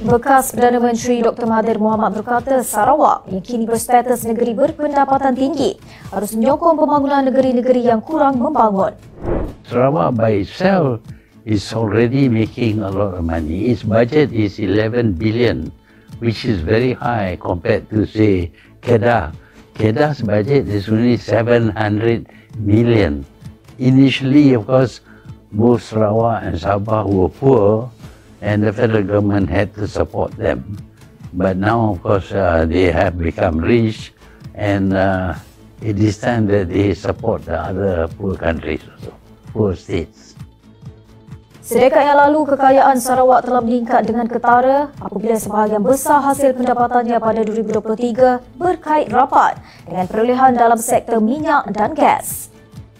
Bekas Perdana Menteri Dr. Mahathir Mohamad berkata Sarawak yang kini berstatus negeri berpendapatan tinggi harus menyokong pembangunan negeri-negeri yang kurang membangun. Sarawak by itself is already making a lot of money. Its budget is 11 billion which is very high compared to say Kedah. Kedah's budget is only 700 million. Initially, of course, both Sarawak and Sabah were poor and the federal government had to support them. But now, of course, uh, they have become rich, and uh, it is time that they support the other poor countries also, poor states. Sedekat yang lalu, kekayaan Sarawak telah meningkat dengan ketara apabila sebahagian besar hasil pendapatannya pada 2023 berkait rapat dengan perolehan dalam sektor minyak dan gas.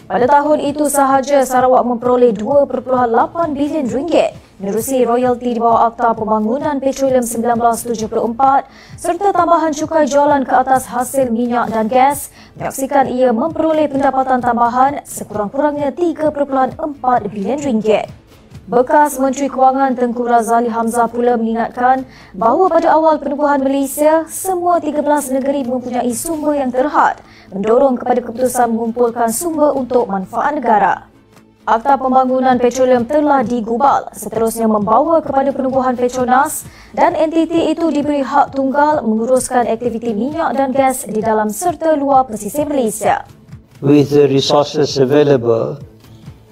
Pada tahun itu sahaja, Sarawak memperoleh 2.8 bilion ringgit menerusi royalti di bawah Akta Pembangunan Petroleum 1974 serta tambahan cukai jualan ke atas hasil minyak dan gas, menyaksikan ia memperoleh pendapatan tambahan sekurang-kurangnya 3.4 bilion ringgit. Bekas Menteri Kewangan Tengku Razali Hamzah pula mengingatkan bahawa pada awal penubuhan Malaysia, semua 13 negeri mempunyai sumber yang terhad, mendorong kepada keputusan mengumpulkan sumber untuk manfaat negara. Akta Pembangunan Petroleum telah digubal seterusnya membawa kepada penubuhan Petronas dan entiti itu diberi hak tunggal menguruskan aktiviti minyak dan gas di dalam serta luar pesisir Malaysia. With the resources available,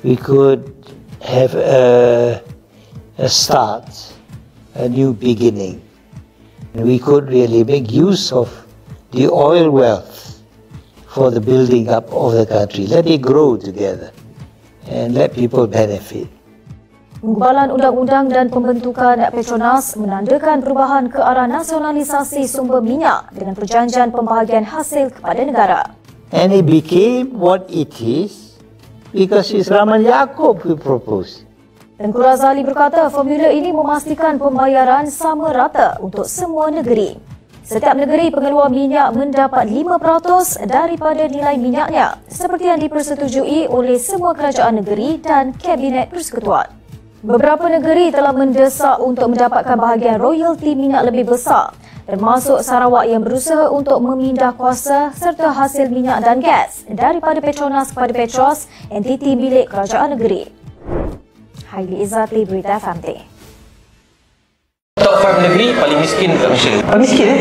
we could have a, a start, a new beginning. We could really make use of the oil wealth for the building up of the country. Let it grow together and let people benefit. Pengubalan undang-undang dan pembentukan Petronas menandakan perubahan ke arah nasionalisasi sumber minyak dengan perjanjian pembahagian hasil kepada negara. And it became what it is because it's Rahman Yaakob who proposed. Tengku Razali berkata formula ini memastikan pembayaran sama rata untuk semua negeri. Setiap negeri pengeluar minyak mendapat 5% daripada nilai minyaknya seperti yang dipersetujui oleh semua kerajaan negeri dan Kabinet Persekutuan. Beberapa negeri telah mendesak untuk mendapatkan bahagian royalti minyak lebih besar termasuk Sarawak yang berusaha untuk memindah kuasa serta hasil minyak dan gas daripada Petronas kepada Petros, entiti milik kerajaan negeri. Haili Izzati, Berita Fante top 5 negeri paling miskin dekat Malaysia. Paling miskin eh?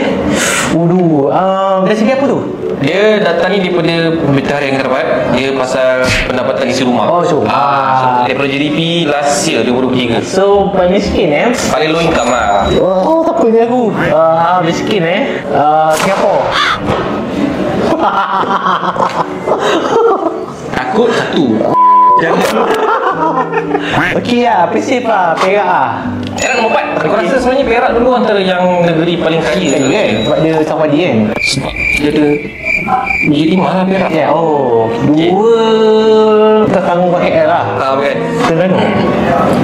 Wudu. Um, dari segi apa tu? Dia datang ni daripada pemerintahan yang terbaik. Dia pasal pendapatan isi rumah. Oh, so. Ah, so, daripada GDP last year 2023. So, paling miskin eh? Paling low income lah. Oh, oh takut ni aku. Eh? Ah, uh, miskin eh? Uh, Singapore. Takut satu. Jangan. Okey lah, apa lah, perak lah. Perak nombor 4 Aku rasa sebenarnya Perak dulu antara yang negeri paling kaya tu kan Sebab dia sama dia kan Sebab dia ada Biji lima lah Perak yeah. Oh Dua Kita tanggung pakai air lah Haa ah, bukan Terengganu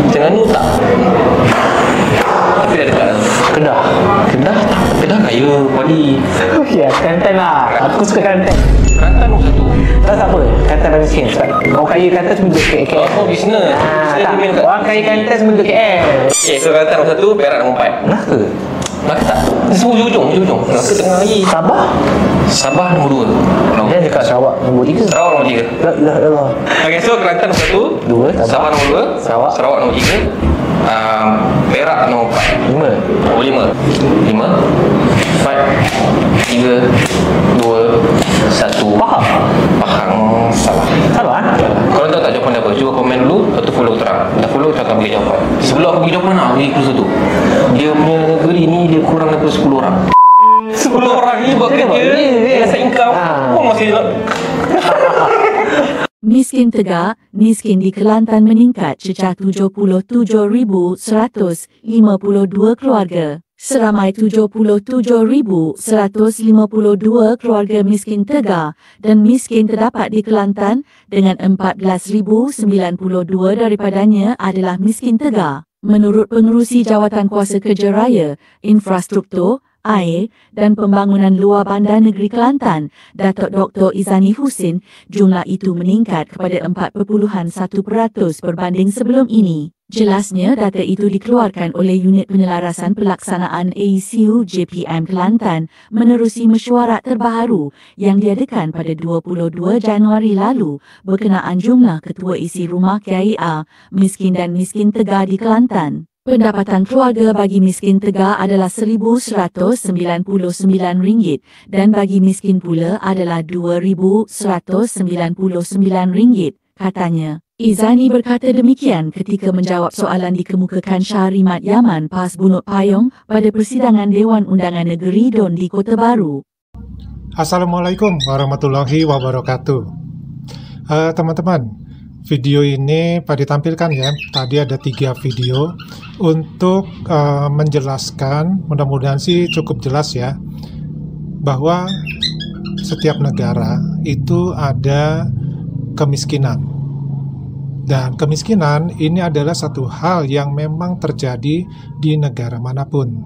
Terengganu tak Tapi dah dekat lah Kedah Kedah tak Kedah kaya Pali oh, Ya yeah, Kelantan lah Aku suka Kelantan Kelantan pun tak apa. Eh? Kata Nabi Sin. Orang kaya kata semua duduk KL. Oh, bisnes. Ha, tak. Orang kaya kata semua ke? KL. Okay, so kata nombor satu, perak nombor empat. Kenapa? Kenapa tak? Di semua hujung, hujung. Kenapa tengah lagi? Sabah? Sabah nombor dua. No. Dia dekat Sarawak nombor tiga. Sarawak nombor tiga. La, la, la, so Kelantan nombor satu. Dua. Sabah, nombor dua. Sarawak. Sarawak nombor tiga. Ah, perak nombor empat. Lima. Oh, lima. Lima cepat 3 2 1 bahang salah salah ah kalau tak tak jawapan dia apa cuba komen dulu atau follow terang dah follow terang akan bagi jawapan sebelum aku bagi jawapan nak bagi clue satu dia punya negeri ni dia kurang daripada sepuluh orang Sepuluh orang ni buat kerja rasa income pun ah. masih Miskin Tegak, miskin di Kelantan meningkat secara 77,152 keluarga. Seramai 77,152 keluarga miskin tegar dan miskin terdapat di Kelantan dengan 14,092 daripadanya adalah miskin tegar. Menurut Pengerusi Jawatan Kuasa Kerja Raya, Infrastruktur, Air dan Pembangunan Luar Bandar Negeri Kelantan, Datuk Dr. Izani Husin, jumlah itu meningkat kepada 4.1% berbanding sebelum ini. Jelasnya data itu dikeluarkan oleh Unit Penyelarasan Pelaksanaan ACU JPM Kelantan menerusi mesyuarat terbaru yang diadakan pada 22 Januari lalu berkenaan jumlah ketua isi rumah KIA miskin dan miskin tegar di Kelantan. Pendapatan keluarga bagi miskin tegar adalah RM1,199 dan bagi miskin pula adalah RM2,199 katanya. Izani berkata demikian ketika menjawab soalan dikemukakan Syarimat Yaman PAS Bunut Payong pada persidangan Dewan Undangan Negeri Don di Kota Baru. Assalamualaikum warahmatullahi wabarakatuh. teman eh, teman-teman, video ini pada ditampilkan ya. Tadi ada tiga video untuk uh, menjelaskan, mudah-mudahan sih cukup jelas ya, bahwa setiap negara itu ada kemiskinan dan kemiskinan ini adalah satu hal yang memang terjadi di negara manapun.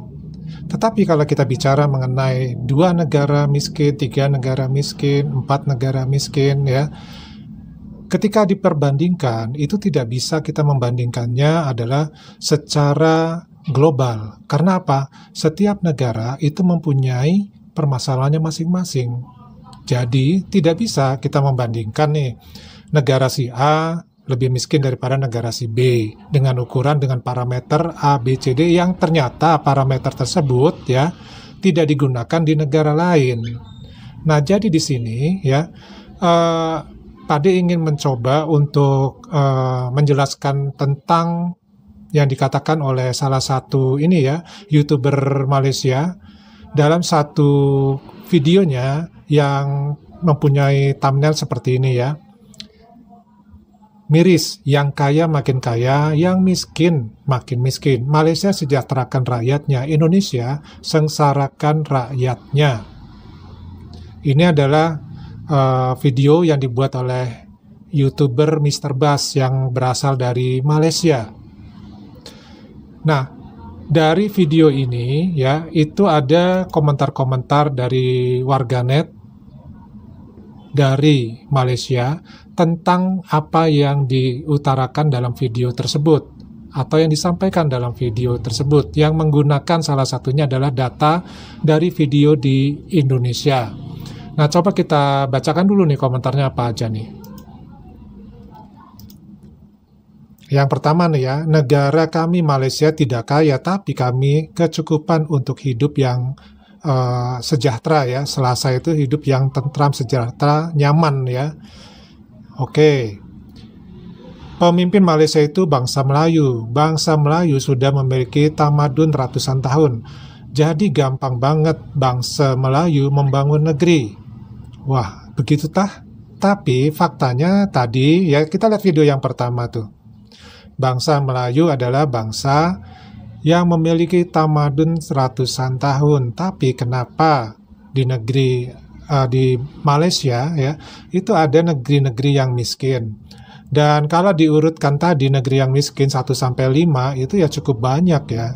Tetapi kalau kita bicara mengenai dua negara miskin, tiga negara miskin, empat negara miskin, ya, ketika diperbandingkan itu tidak bisa kita membandingkannya adalah secara global. Karena apa? Setiap negara itu mempunyai permasalahannya masing-masing. Jadi tidak bisa kita membandingkan nih negara si A lebih miskin daripada negara si B dengan ukuran dengan parameter A, B, C, D yang ternyata parameter tersebut ya tidak digunakan di negara lain. Nah, jadi di sini ya eh, tadi ingin mencoba untuk eh, menjelaskan tentang yang dikatakan oleh salah satu ini ya youtuber Malaysia dalam satu videonya yang mempunyai thumbnail seperti ini ya Miris, yang kaya makin kaya, yang miskin makin miskin. Malaysia sejahterakan rakyatnya, Indonesia sengsarakan rakyatnya. Ini adalah uh, video yang dibuat oleh youtuber Mr. Bas yang berasal dari Malaysia. Nah, dari video ini ya, itu ada komentar-komentar dari warganet dari Malaysia tentang apa yang diutarakan dalam video tersebut atau yang disampaikan dalam video tersebut yang menggunakan salah satunya adalah data dari video di Indonesia. Nah, coba kita bacakan dulu nih komentarnya apa aja nih. Yang pertama nih ya, negara kami Malaysia tidak kaya tapi kami kecukupan untuk hidup yang uh, sejahtera ya. Selasa itu hidup yang tentram, sejahtera, nyaman ya. Oke. Okay. Pemimpin Malaysia itu bangsa Melayu. Bangsa Melayu sudah memiliki tamadun ratusan tahun. Jadi gampang banget bangsa Melayu membangun negeri. Wah, begitu tah? Tapi faktanya tadi ya kita lihat video yang pertama tuh. Bangsa Melayu adalah bangsa yang memiliki tamadun seratusan tahun. Tapi kenapa di negeri uh, di Malaysia ya itu ada negeri-negeri yang miskin. Dan kalau diurutkan tadi negeri yang miskin 1 sampai 5 itu ya cukup banyak ya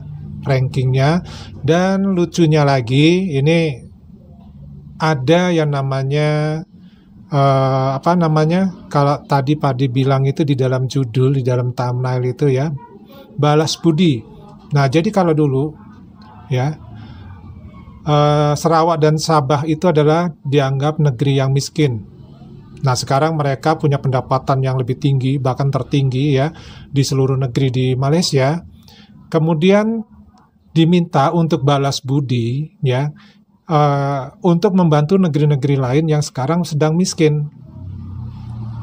rankingnya dan lucunya lagi ini ada yang namanya uh, apa namanya kalau tadi Padi bilang itu di dalam judul di dalam thumbnail itu ya balas budi Nah, jadi kalau dulu ya eh, Sarawak dan Sabah itu adalah dianggap negeri yang miskin. Nah, sekarang mereka punya pendapatan yang lebih tinggi, bahkan tertinggi ya di seluruh negeri di Malaysia. Kemudian diminta untuk balas budi ya uh, untuk membantu negeri-negeri lain yang sekarang sedang miskin.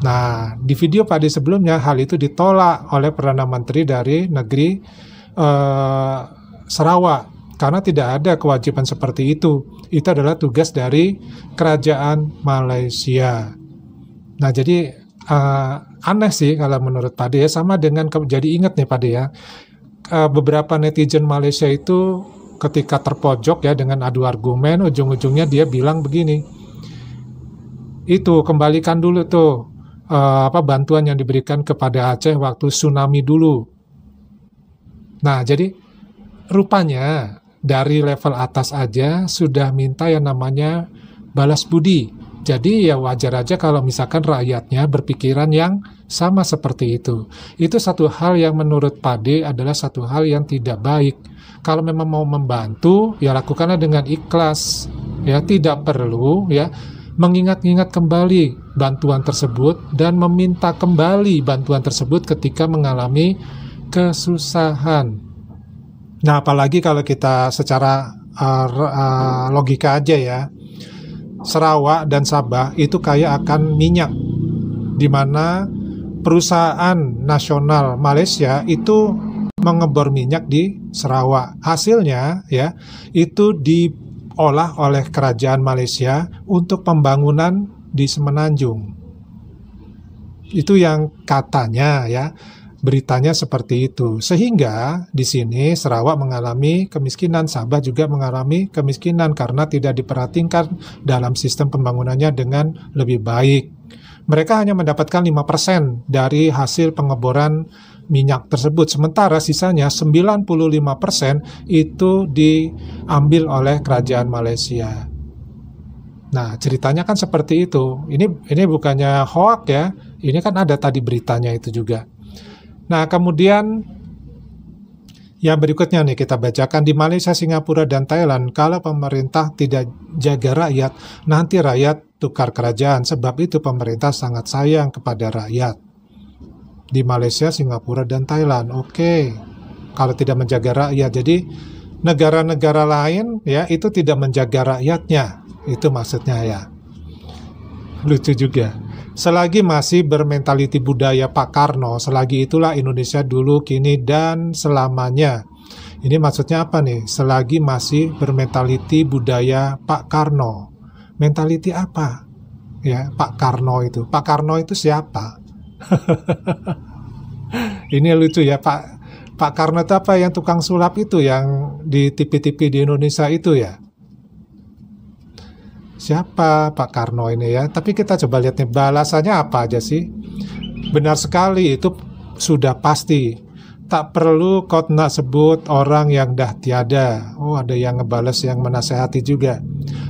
Nah, di video pada sebelumnya hal itu ditolak oleh Perdana Menteri dari negeri Eh, Sarawak karena tidak ada kewajiban seperti itu. Itu adalah tugas dari kerajaan Malaysia. Nah, jadi uh, aneh sih kalau menurut Pade ya sama dengan jadi ingat nih Pade ya. Uh, eh, beberapa netizen Malaysia itu ketika terpojok ya dengan adu argumen ujung-ujungnya dia bilang begini. Itu kembalikan dulu tuh uh, apa bantuan yang diberikan kepada Aceh waktu tsunami dulu Nah, jadi rupanya dari level atas aja sudah minta yang namanya balas budi. Jadi ya wajar aja kalau misalkan rakyatnya berpikiran yang sama seperti itu. Itu satu hal yang menurut Pade adalah satu hal yang tidak baik. Kalau memang mau membantu, ya lakukanlah dengan ikhlas. Ya tidak perlu ya mengingat-ingat kembali bantuan tersebut dan meminta kembali bantuan tersebut ketika mengalami kesusahan. Nah, apalagi kalau kita secara uh, uh, logika aja ya, Sarawak dan Sabah itu kaya akan minyak, di mana perusahaan nasional Malaysia itu mengebor minyak di Sarawak. Hasilnya ya itu diolah oleh kerajaan Malaysia untuk pembangunan di Semenanjung. Itu yang katanya ya beritanya seperti itu. Sehingga di sini Sarawak mengalami kemiskinan, Sabah juga mengalami kemiskinan karena tidak diperhatikan dalam sistem pembangunannya dengan lebih baik. Mereka hanya mendapatkan 5% dari hasil pengeboran minyak tersebut. Sementara sisanya 95% itu diambil oleh kerajaan Malaysia. Nah, ceritanya kan seperti itu. Ini ini bukannya hoak ya. Ini kan ada tadi beritanya itu juga. Nah, kemudian yang berikutnya nih kita bacakan di Malaysia, Singapura, dan Thailand, kalau pemerintah tidak jaga rakyat, nanti rakyat tukar kerajaan. Sebab itu pemerintah sangat sayang kepada rakyat. Di Malaysia, Singapura, dan Thailand. Oke. Okay. Kalau tidak menjaga rakyat, jadi negara-negara lain ya itu tidak menjaga rakyatnya. Itu maksudnya ya lucu juga. Selagi masih bermentaliti budaya Pak Karno, selagi itulah Indonesia dulu, kini, dan selamanya. Ini maksudnya apa nih? Selagi masih bermentaliti budaya Pak Karno. Mentaliti apa? Ya, Pak Karno itu. Pak Karno itu siapa? Ini lucu ya, Pak. Pak Karno itu apa yang tukang sulap itu yang di TV-TV di Indonesia itu ya? siapa Pak Karno ini ya. Tapi kita coba lihat nih balasannya apa aja sih. Benar sekali itu sudah pasti. Tak perlu Kotna sebut orang yang dah tiada. Oh ada yang ngebales yang menasehati juga.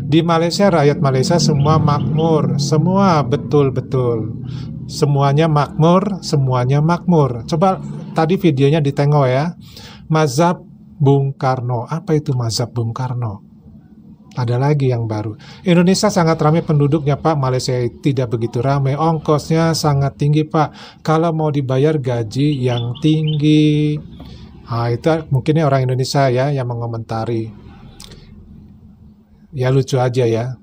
Di Malaysia rakyat Malaysia semua makmur, semua betul-betul. Semuanya makmur, semuanya makmur. Coba tadi videonya ditengok ya. Mazhab Bung Karno, apa itu mazhab Bung Karno? ada lagi yang baru. Indonesia sangat ramai penduduknya Pak, Malaysia tidak begitu ramai, ongkosnya sangat tinggi Pak. Kalau mau dibayar gaji yang tinggi, nah, itu mungkin ya orang Indonesia ya yang mengomentari. Ya lucu aja ya.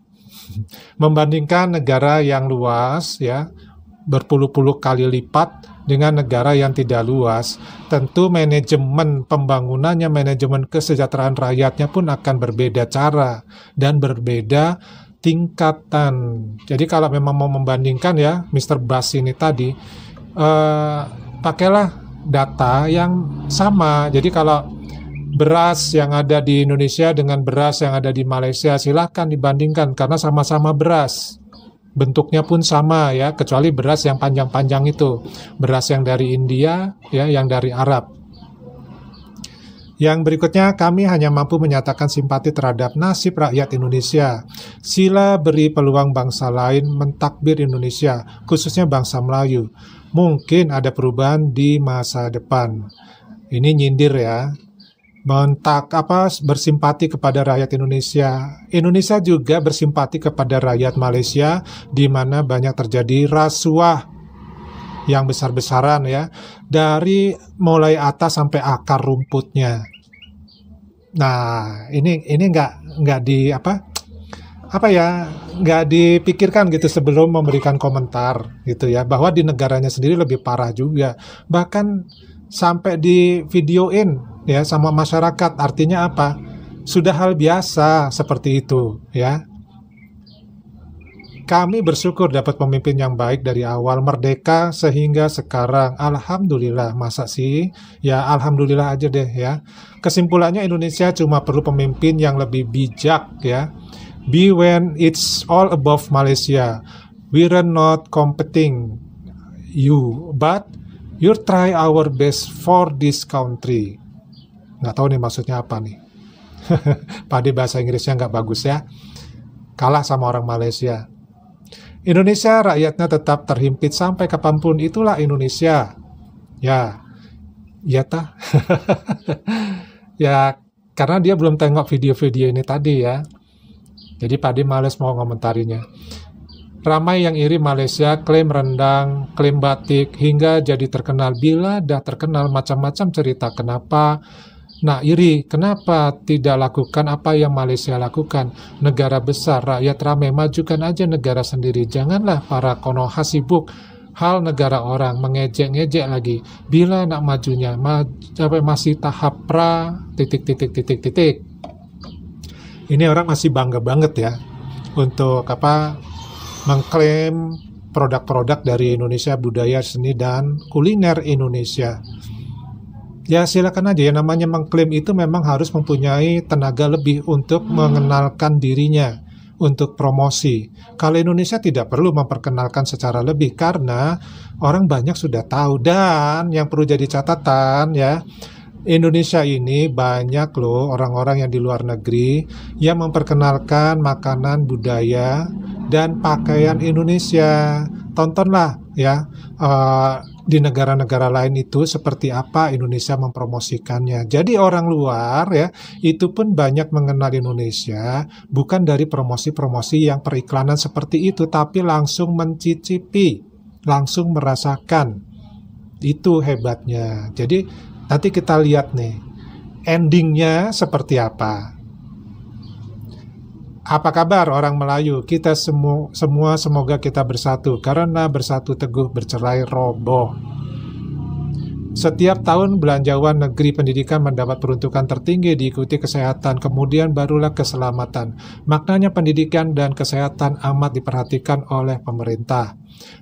Membandingkan negara yang luas ya, berpuluh-puluh kali lipat dengan negara yang tidak luas, tentu manajemen pembangunannya, manajemen kesejahteraan rakyatnya pun akan berbeda cara dan berbeda tingkatan. Jadi kalau memang mau membandingkan ya, Mr. Bas ini tadi, eh, pakailah data yang sama. Jadi kalau beras yang ada di Indonesia dengan beras yang ada di Malaysia, silahkan dibandingkan karena sama-sama beras bentuknya pun sama ya kecuali beras yang panjang-panjang itu beras yang dari India ya yang dari Arab yang berikutnya, kami hanya mampu menyatakan simpati terhadap nasib rakyat Indonesia. Sila beri peluang bangsa lain mentakbir Indonesia, khususnya bangsa Melayu. Mungkin ada perubahan di masa depan. Ini nyindir ya, mentak apa bersimpati kepada rakyat Indonesia. Indonesia juga bersimpati kepada rakyat Malaysia di mana banyak terjadi rasuah yang besar-besaran ya dari mulai atas sampai akar rumputnya. Nah, ini ini nggak nggak di apa apa ya nggak dipikirkan gitu sebelum memberikan komentar gitu ya bahwa di negaranya sendiri lebih parah juga bahkan sampai di videoin ya sama masyarakat artinya apa sudah hal biasa seperti itu ya kami bersyukur dapat pemimpin yang baik dari awal merdeka sehingga sekarang alhamdulillah masa sih ya alhamdulillah aja deh ya kesimpulannya Indonesia cuma perlu pemimpin yang lebih bijak ya be when it's all above Malaysia we're not competing you but you try our best for this country Nggak tahu nih maksudnya apa nih. Padi bahasa Inggrisnya nggak bagus ya. Kalah sama orang Malaysia. Indonesia rakyatnya tetap terhimpit sampai kapanpun. Itulah Indonesia. Ya, ya tah. ya, karena dia belum tengok video-video ini tadi ya. Jadi Padi males mau komentarinya. Ramai yang iri Malaysia klaim rendang, klaim batik, hingga jadi terkenal. Bila dah terkenal macam-macam cerita kenapa Nah, iri, kenapa tidak lakukan apa yang Malaysia lakukan? Negara besar, rakyat ramai, majukan aja negara sendiri. Janganlah para konoha sibuk hal negara orang mengejek-ngejek lagi. Bila nak majunya, maj masih tahap pra titik titik titik titik. Ini orang masih bangga banget ya untuk apa mengklaim produk-produk dari Indonesia, budaya, seni, dan kuliner Indonesia ya silakan aja ya namanya mengklaim itu memang harus mempunyai tenaga lebih untuk hmm. mengenalkan dirinya untuk promosi. Kalau Indonesia tidak perlu memperkenalkan secara lebih karena orang banyak sudah tahu dan yang perlu jadi catatan ya Indonesia ini banyak loh orang-orang yang di luar negeri yang memperkenalkan makanan budaya dan pakaian Indonesia. Tontonlah ya uh, di negara-negara lain itu seperti apa Indonesia mempromosikannya. Jadi orang luar ya itu pun banyak mengenal Indonesia bukan dari promosi-promosi yang periklanan seperti itu tapi langsung mencicipi, langsung merasakan. Itu hebatnya. Jadi nanti kita lihat nih endingnya seperti apa apa kabar orang Melayu? Kita semua, semua semoga kita bersatu, karena bersatu teguh bercerai roboh. Setiap tahun belanjawan negeri pendidikan mendapat peruntukan tertinggi diikuti kesehatan, kemudian barulah keselamatan. Maknanya pendidikan dan kesehatan amat diperhatikan oleh pemerintah.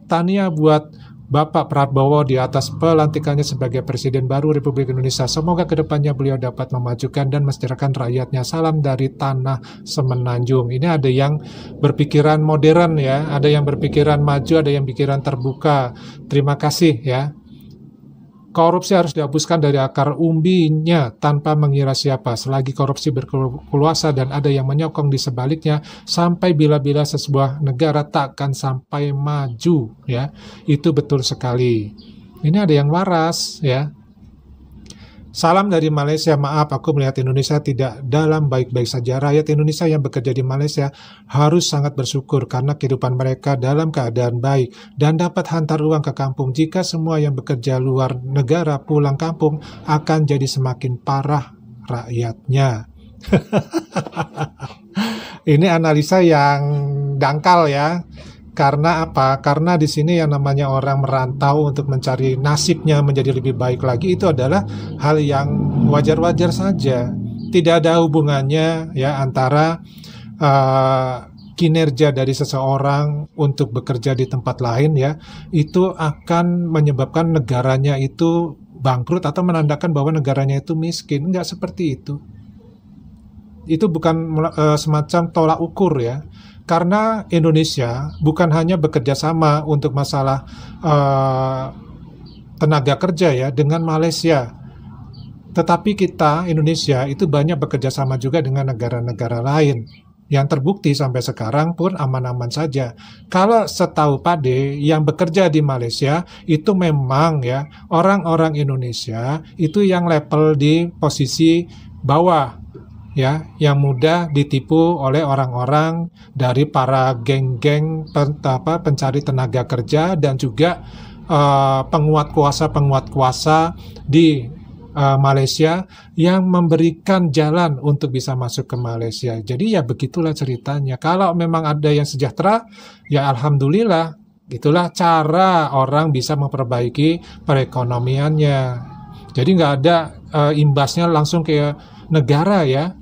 Tania buat Bapak Prabowo di atas pelantikannya sebagai Presiden baru Republik Indonesia. Semoga kedepannya beliau dapat memajukan dan mensejahterakan rakyatnya. Salam dari tanah semenanjung. Ini ada yang berpikiran modern ya, ada yang berpikiran maju, ada yang pikiran terbuka. Terima kasih ya. Korupsi harus dihapuskan dari akar umbinya tanpa mengira siapa. Selagi korupsi berkuasa dan ada yang menyokong di sebaliknya, sampai bila-bila sebuah negara takkan sampai maju, ya. Itu betul sekali. Ini ada yang waras, ya Salam dari Malaysia, maaf aku melihat Indonesia tidak dalam baik-baik saja. Rakyat Indonesia yang bekerja di Malaysia harus sangat bersyukur karena kehidupan mereka dalam keadaan baik dan dapat hantar uang ke kampung. Jika semua yang bekerja luar negara pulang kampung akan jadi semakin parah rakyatnya. Ini analisa yang dangkal ya karena apa? Karena di sini yang namanya orang merantau untuk mencari nasibnya menjadi lebih baik lagi itu adalah hal yang wajar-wajar saja. Tidak ada hubungannya ya antara uh, kinerja dari seseorang untuk bekerja di tempat lain ya itu akan menyebabkan negaranya itu bangkrut atau menandakan bahwa negaranya itu miskin nggak seperti itu itu bukan uh, semacam tolak ukur ya karena Indonesia bukan hanya bekerja sama untuk masalah uh, tenaga kerja ya dengan Malaysia, tetapi kita Indonesia itu banyak bekerja sama juga dengan negara-negara lain yang terbukti sampai sekarang pun aman-aman saja. Kalau setahu Pade yang bekerja di Malaysia itu memang ya orang-orang Indonesia itu yang level di posisi bawah ya yang mudah ditipu oleh orang-orang dari para geng-geng pen, pencari tenaga kerja dan juga uh, penguat kuasa-penguat kuasa di eh, Malaysia yang memberikan jalan untuk bisa masuk ke Malaysia. Jadi ya begitulah ceritanya. Kalau memang ada yang sejahtera, ya alhamdulillah. Itulah cara orang bisa memperbaiki perekonomiannya. Jadi nggak ada uh, imbasnya langsung ke negara ya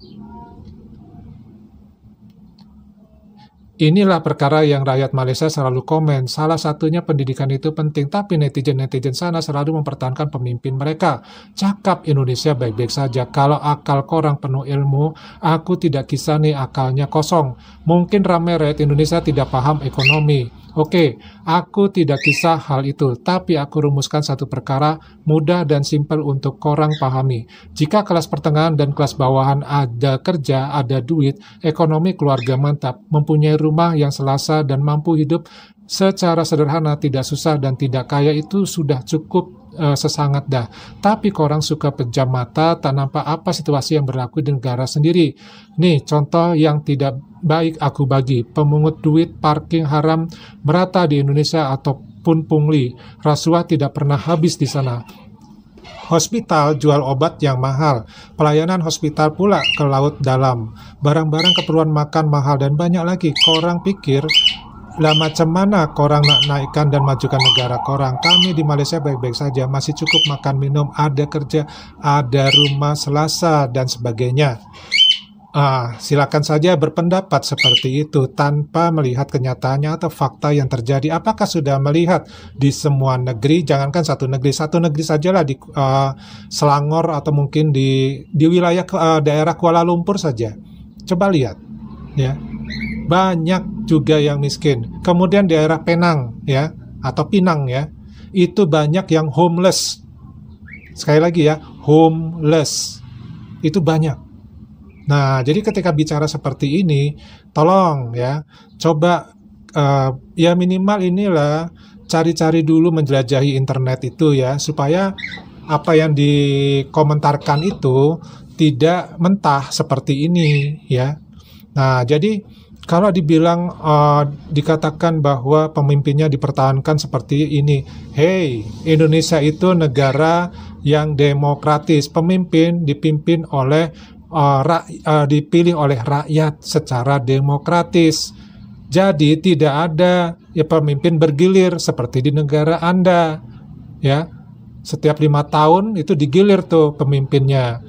Inilah perkara yang rakyat Malaysia selalu komen. Salah satunya pendidikan itu penting, tapi netizen-netizen sana selalu mempertahankan pemimpin mereka. Cakap Indonesia baik-baik saja. Kalau akal korang penuh ilmu, aku tidak kisah nih akalnya kosong. Mungkin rame rakyat Indonesia tidak paham ekonomi Oke, aku tidak kisah hal itu, tapi aku rumuskan satu perkara mudah dan simpel untuk korang pahami. Jika kelas pertengahan dan kelas bawahan ada kerja, ada duit, ekonomi keluarga mantap, mempunyai rumah yang selasa dan mampu hidup secara sederhana, tidak susah dan tidak kaya itu sudah cukup uh, sesangat dah. Tapi orang suka pejam mata tak nampak apa situasi yang berlaku di negara sendiri. Nih contoh yang tidak baik aku bagi. Pemungut duit parking haram merata di Indonesia ataupun pungli. Rasuah tidak pernah habis di sana hospital jual obat yang mahal, pelayanan hospital pula ke laut dalam, barang-barang keperluan makan mahal dan banyak lagi. Korang pikir lah macam mana korang nak naikkan dan majukan negara korang? Kami di Malaysia baik-baik saja, masih cukup makan minum, ada kerja, ada rumah selasa dan sebagainya. Ah, silakan saja berpendapat seperti itu tanpa melihat kenyataannya atau fakta yang terjadi. Apakah sudah melihat di semua negeri? Jangankan satu negeri, satu negeri sajalah di uh, Selangor atau mungkin di di wilayah uh, daerah Kuala Lumpur saja. Coba lihat, ya banyak juga yang miskin. Kemudian daerah Penang ya atau Pinang ya, itu banyak yang homeless. Sekali lagi ya, homeless. Itu banyak. Nah, jadi ketika bicara seperti ini, tolong ya, coba uh, ya minimal inilah cari-cari dulu menjelajahi internet itu ya, supaya apa yang dikomentarkan itu tidak mentah seperti ini ya. Nah, jadi kalau dibilang uh, dikatakan bahwa pemimpinnya dipertahankan seperti ini, hey, Indonesia itu negara yang demokratis, pemimpin dipimpin oleh uh, rak, uh, dipilih oleh rakyat secara demokratis. Jadi tidak ada ya pemimpin bergilir seperti di negara Anda, ya. Setiap lima tahun itu digilir tuh pemimpinnya,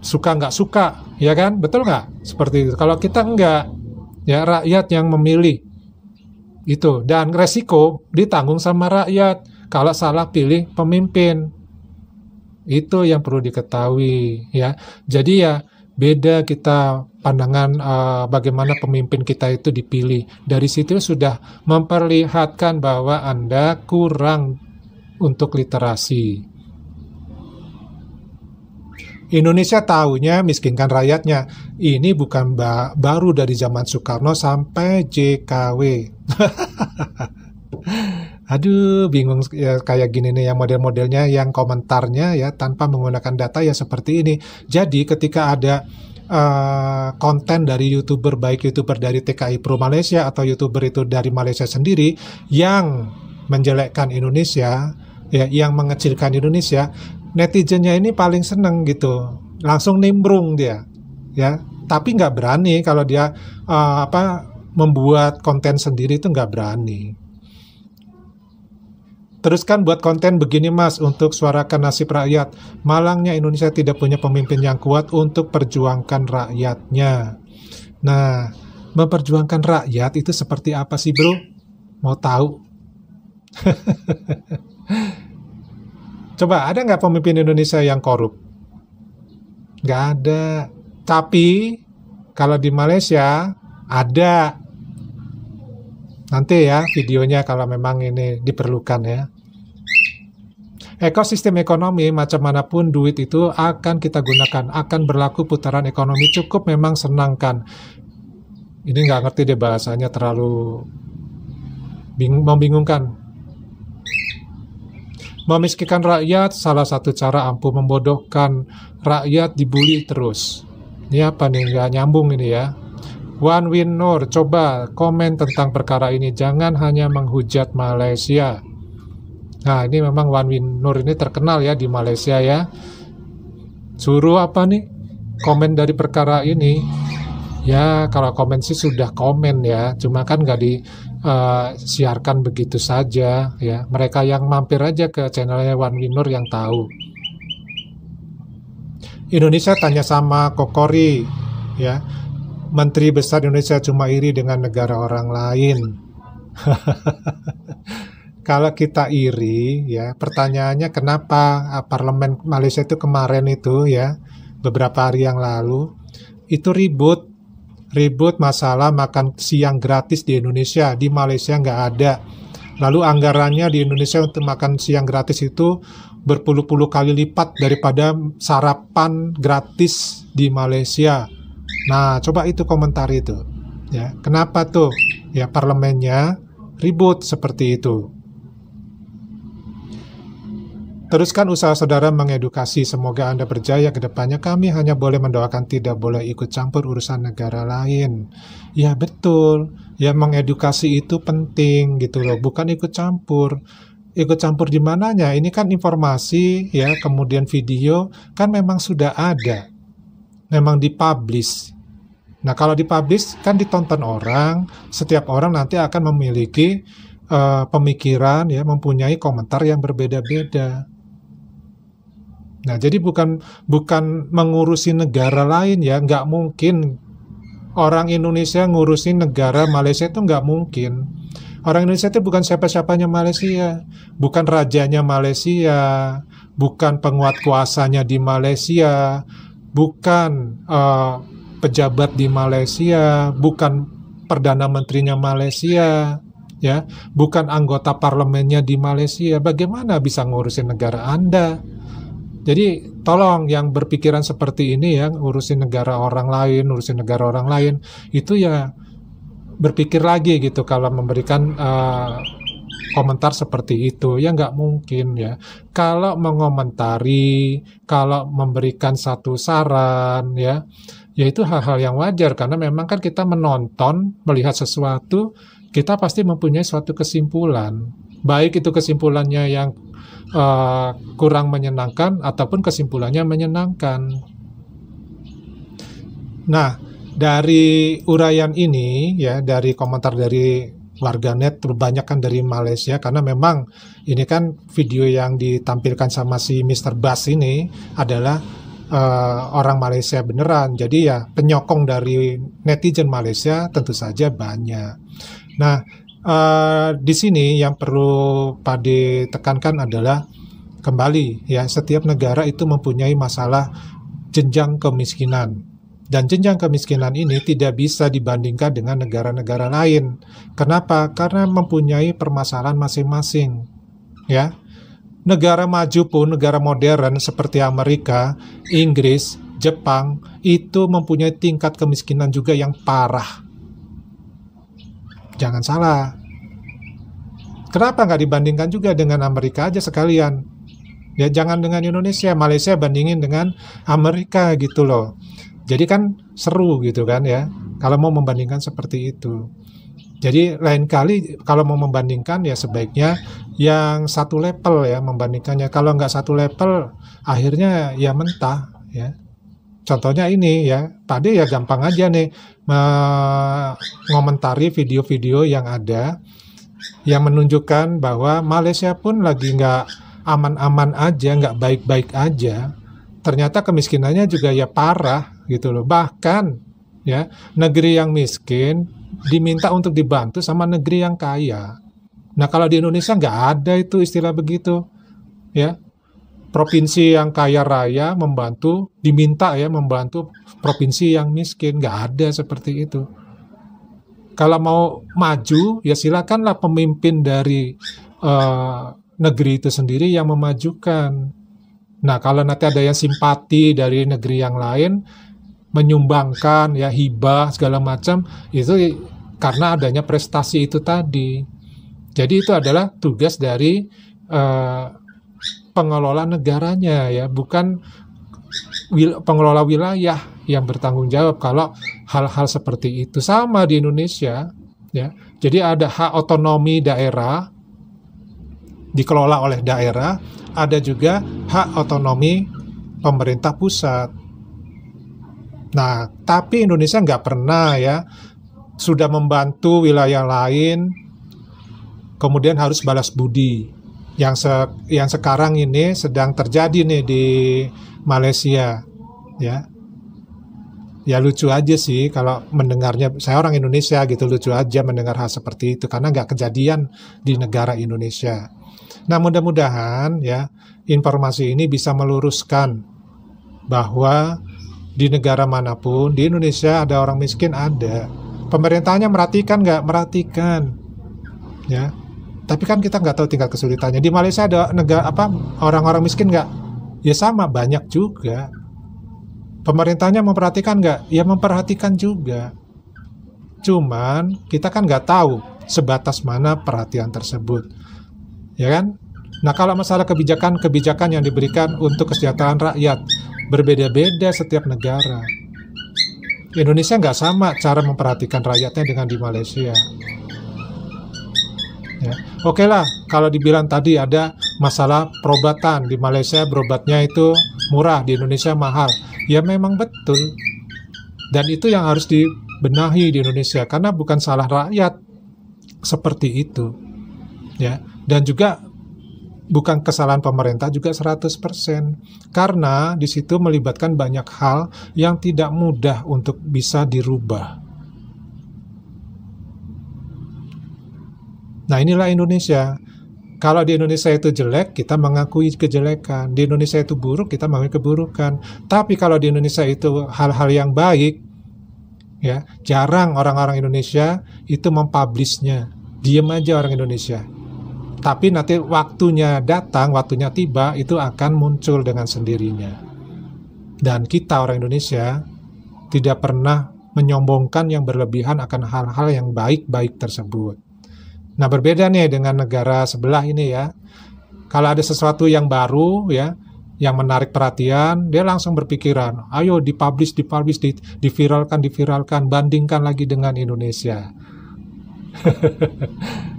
suka nggak suka, ya kan? Betul nggak? Seperti itu. Kalau kita nggak, ya rakyat yang memilih itu dan resiko ditanggung sama rakyat kalau salah pilih pemimpin itu yang perlu diketahui ya jadi ya beda kita pandangan uh, bagaimana pemimpin kita itu dipilih. Dari situ sudah memperlihatkan bahwa Anda kurang untuk literasi. Indonesia tahunya miskinkan rakyatnya. Ini bukan ba baru dari zaman Soekarno sampai JKW. Aduh, bingung ya kayak gini nih yang model-modelnya, yang komentarnya ya tanpa menggunakan data ya seperti ini. Jadi ketika ada uh, konten dari youtuber baik youtuber dari TKI Pro Malaysia atau youtuber itu dari Malaysia sendiri yang menjelekkan Indonesia, ya, yang mengecilkan Indonesia, netizennya ini paling seneng gitu langsung nimbrung dia ya tapi nggak berani kalau dia uh, apa membuat konten sendiri itu nggak berani Terus kan buat konten begini mas untuk suarakan nasib rakyat. Malangnya Indonesia tidak punya pemimpin yang kuat untuk perjuangkan rakyatnya. Nah, memperjuangkan rakyat itu seperti apa sih bro? Mau tahu? Coba ada nggak pemimpin Indonesia yang korup? Nggak ada. Tapi kalau di Malaysia ada. Nanti ya videonya kalau memang ini diperlukan ya. Ekosistem ekonomi macam manapun duit itu akan kita gunakan, akan berlaku putaran ekonomi cukup memang senangkan. Ini nggak ngerti deh bahasanya terlalu membingungkan memiskinkan rakyat salah satu cara ampuh membodohkan rakyat dibully terus. Ini apa nih nggak nyambung ini ya? One Win Nur, coba komen tentang perkara ini. Jangan hanya menghujat Malaysia. Nah ini memang One Win Nur ini terkenal ya di Malaysia ya. Suruh apa nih? Komen dari perkara ini. Ya kalau komen sih sudah komen ya. Cuma kan nggak di uh, siarkan begitu saja ya mereka yang mampir aja ke channelnya Wan Winur yang tahu Indonesia tanya sama Kokori ya Menteri Besar Indonesia cuma iri dengan negara orang lain kalau kita iri ya pertanyaannya kenapa ah, parlemen Malaysia itu kemarin itu ya beberapa hari yang lalu itu ribut ribut masalah makan siang gratis di Indonesia, di Malaysia nggak ada. Lalu anggarannya di Indonesia untuk makan siang gratis itu berpuluh-puluh kali lipat daripada sarapan gratis di Malaysia. Nah, coba itu komentar itu. Ya, kenapa tuh? Ya parlemennya ribut seperti itu. Teruskan usaha saudara mengedukasi, semoga Anda berjaya ke depannya. Kami hanya boleh mendoakan, tidak boleh ikut campur urusan negara lain. Ya betul, ya mengedukasi itu penting gitu loh, bukan ikut campur ikut campur di mananya. Ini kan informasi ya, kemudian video kan memang sudah ada. Memang dipublish. Nah, kalau dipublish kan ditonton orang, setiap orang nanti akan memiliki uh, pemikiran ya, mempunyai komentar yang berbeda-beda. Nah, jadi bukan bukan mengurusi negara lain ya, nggak mungkin orang Indonesia ngurusi negara Malaysia itu nggak mungkin. Orang Indonesia itu bukan siapa-siapanya Malaysia, bukan rajanya Malaysia, bukan penguat kuasanya di Malaysia, bukan uh, pejabat di Malaysia, bukan perdana menterinya Malaysia, ya, bukan anggota parlemennya di Malaysia. Bagaimana bisa ngurusin negara Anda? Jadi tolong yang berpikiran seperti ini ya ngurusin negara orang lain, ngurusin negara orang lain itu ya berpikir lagi gitu kalau memberikan uh, komentar seperti itu ya nggak mungkin ya kalau mengomentari kalau memberikan satu saran ya yaitu hal-hal yang wajar karena memang kan kita menonton melihat sesuatu kita pasti mempunyai suatu kesimpulan baik itu kesimpulannya yang uh, kurang menyenangkan ataupun kesimpulannya menyenangkan. Nah, dari uraian ini ya dari komentar dari warganet kan dari Malaysia karena memang ini kan video yang ditampilkan sama si Mr. Bass ini adalah uh, orang Malaysia beneran. Jadi ya penyokong dari netizen Malaysia tentu saja banyak. Nah, Eh, di sini yang perlu Pade tekankan adalah kembali ya setiap negara itu mempunyai masalah jenjang kemiskinan dan jenjang kemiskinan ini tidak bisa dibandingkan dengan negara-negara lain. Kenapa? Karena mempunyai permasalahan masing-masing. Ya. Negara maju pun negara modern seperti Amerika, Inggris, Jepang itu mempunyai tingkat kemiskinan juga yang parah Jangan salah. Kenapa nggak dibandingkan juga dengan Amerika aja sekalian? Ya jangan dengan Indonesia, Malaysia bandingin dengan Amerika gitu loh. Jadi kan seru gitu kan ya, kalau mau membandingkan seperti itu. Jadi lain kali kalau mau membandingkan ya sebaiknya yang satu level ya membandingkannya. Kalau nggak satu level akhirnya ya mentah ya. Contohnya ini ya, tadi ya gampang aja nih mengomentari video-video yang ada yang menunjukkan bahwa Malaysia pun lagi nggak aman-aman aja, nggak baik-baik aja. Ternyata kemiskinannya juga ya parah gitu loh. Bahkan ya negeri yang miskin diminta untuk dibantu sama negeri yang kaya. Nah kalau di Indonesia nggak ada itu istilah begitu ya provinsi yang kaya raya membantu diminta ya membantu provinsi yang miskin nggak ada seperti itu kalau mau maju ya silakanlah pemimpin dari uh, negeri itu sendiri yang memajukan nah kalau nanti ada yang simpati dari negeri yang lain menyumbangkan ya hibah segala macam itu karena adanya prestasi itu tadi jadi itu adalah tugas dari uh, pengelola negaranya ya, bukan wil pengelola wilayah yang bertanggung jawab kalau hal-hal seperti itu sama di Indonesia ya. Jadi ada hak otonomi daerah dikelola oleh daerah, ada juga hak otonomi pemerintah pusat. Nah, tapi Indonesia nggak pernah ya sudah membantu wilayah lain, kemudian harus balas budi yang se yang sekarang ini sedang terjadi nih di Malaysia ya ya lucu aja sih kalau mendengarnya saya orang Indonesia gitu lucu aja mendengar hal seperti itu karena nggak kejadian di negara Indonesia. Nah mudah-mudahan ya informasi ini bisa meluruskan bahwa di negara manapun di Indonesia ada orang miskin ada pemerintahnya merhatikan nggak merhatikan ya tapi kan kita nggak tahu tingkat kesulitannya di Malaysia ada negara apa orang-orang miskin nggak ya sama banyak juga pemerintahnya memperhatikan nggak ya memperhatikan juga cuman kita kan nggak tahu sebatas mana perhatian tersebut ya kan nah kalau masalah kebijakan-kebijakan yang diberikan untuk kesejahteraan rakyat berbeda-beda setiap negara Indonesia nggak sama cara memperhatikan rakyatnya dengan di Malaysia Ya. Oke lah, kalau dibilang tadi ada masalah perobatan di Malaysia berobatnya itu murah, di Indonesia mahal. Ya memang betul. Dan itu yang harus dibenahi di Indonesia karena bukan salah rakyat seperti itu. Ya. Dan juga bukan kesalahan pemerintah juga 100% karena di situ melibatkan banyak hal yang tidak mudah untuk bisa dirubah Nah inilah Indonesia. Kalau di Indonesia itu jelek, kita mengakui kejelekan. Di Indonesia itu buruk, kita mengakui keburukan. Tapi kalau di Indonesia itu hal-hal yang baik, ya jarang orang-orang Indonesia itu mempublishnya. Diem aja orang Indonesia. Tapi nanti waktunya datang, waktunya tiba, itu akan muncul dengan sendirinya. Dan kita orang Indonesia tidak pernah menyombongkan yang berlebihan akan hal-hal yang baik-baik tersebut. Nah, berbeda nih dengan negara sebelah ini ya. Kalau ada sesuatu yang baru ya, yang menarik perhatian, dia langsung berpikiran, ayo dipublish, dipublish, di, diviralkan, diviralkan, bandingkan lagi dengan Indonesia.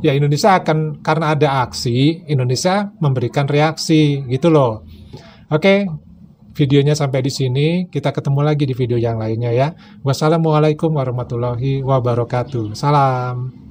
ya Indonesia akan karena ada aksi, Indonesia memberikan reaksi gitu loh. Oke, videonya sampai di sini. Kita ketemu lagi di video yang lainnya ya. Wassalamualaikum warahmatullahi wabarakatuh. Salam.